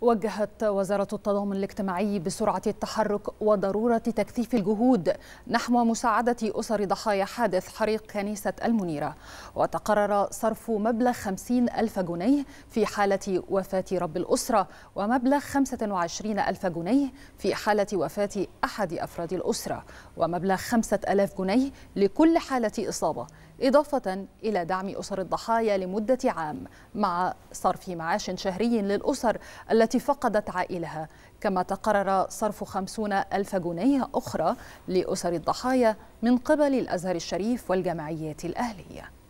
وجهت وزارة التضامن الاجتماعي بسرعة التحرك وضرورة تكثيف الجهود نحو مساعدة أسر ضحايا حادث حريق كنيسة المنيرة وتقرر صرف مبلغ 50 ألف جنيه في حالة وفاة رب الأسرة ومبلغ 25 ألف جنيه في حالة وفاة أحد أفراد الأسرة ومبلغ 5000 جنيه لكل حالة إصابة إضافة إلى دعم أسر الضحايا لمدة عام مع صرف معاش شهري للأسر التي فقدت عائلها كما تقرر صرف خمسون ألف جنيه أخرى لأسر الضحايا من قبل الأزهر الشريف والجمعيات الأهلية